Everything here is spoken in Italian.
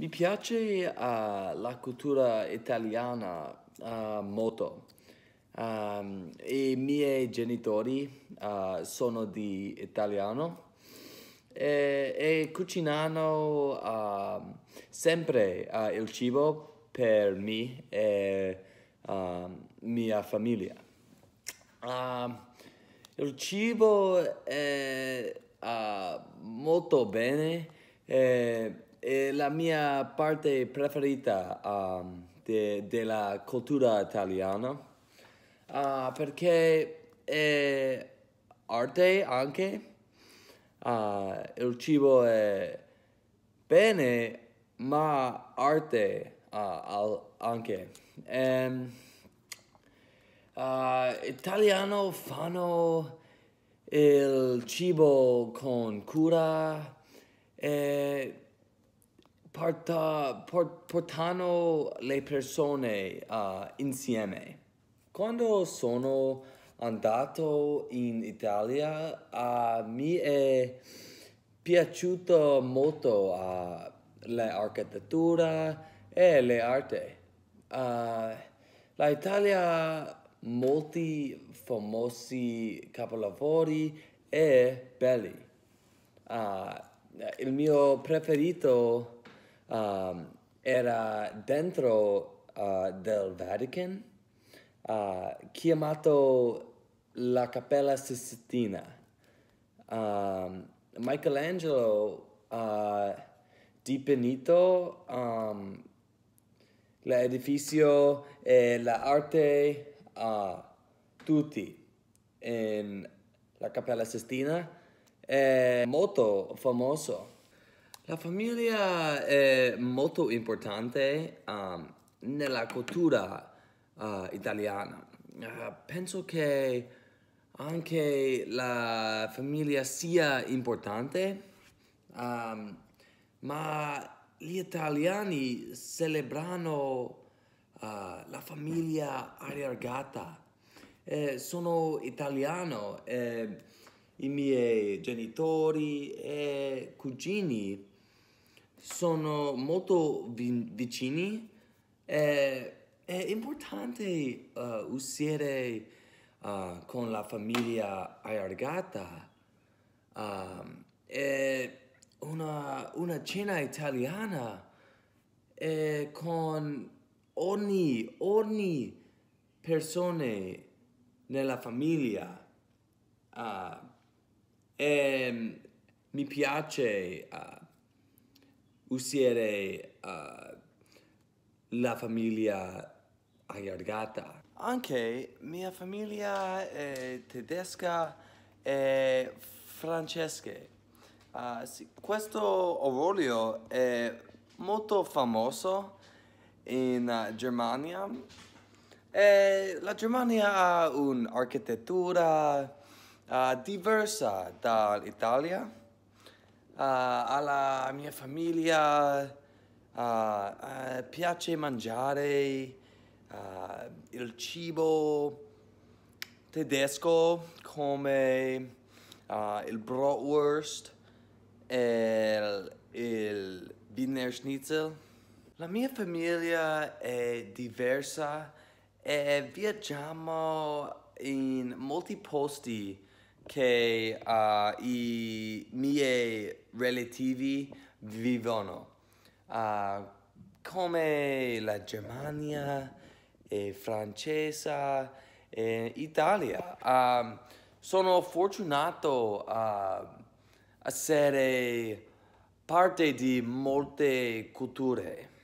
Mi piace uh, la cultura italiana uh, molto um, i miei genitori uh, sono di italiano e, e cucinano ehm, sempre il cibo per me e ehm, mia famiglia. il cibo è molto bene. E, è la mia parte preferita um, de, della cultura italiana uh, perché è arte anche. Uh, il cibo è bene, ma arte uh, anche. Um, uh, italiano fanno il cibo con cura. E porta, port, portano le persone uh, insieme. Quando sono andato in Italia uh, mi è piaciuto molto uh, eh, l'architettura e le arti. Uh, eh, la Italia molti famosi capolavori e belli. Uh, il mio preferito Um, era dentro uh, del Vatican, uh, chiamato la Cappella Sistina. Um, Michelangelo uh, dipinto um, l'edificio e l'arte a uh, tutti in la Cappella Sistina è famoso. La famiglia è molto importante um, nella cultura uh, italiana. Uh, penso che anche la famiglia sia importante, um, ma gli italiani celebrano uh, la famiglia allargata. Eh, sono italiano, eh, i miei genitori e cugini sono molto vi- vicini e è importante uh, uscire uh, con la famiglia allargata. Um, e una, una cena italiana e con ogni, ogni persona nella famiglia. Uh, e mi piace uh, usare uh, eh, la famiglia allargata. Anche mia famiglia è tedesca e francese. Uh, ah, sì, questo orologio è molto famoso in eh, Germania. E la Germania ha un'architettura eh, diversa dall'Italia. Eh, alla mia famiglia, eh, eh, piace mangiare il cibo tedesco come il bratwurst e il, il Wiener Schnitzel. La mia famiglia è diversa e viaggiamo in molti posti che uh, i miei relativi vivono, uh, come la Germania, e Francesa, e Italia. Uh, sono fortunato a essere parte di molte culture.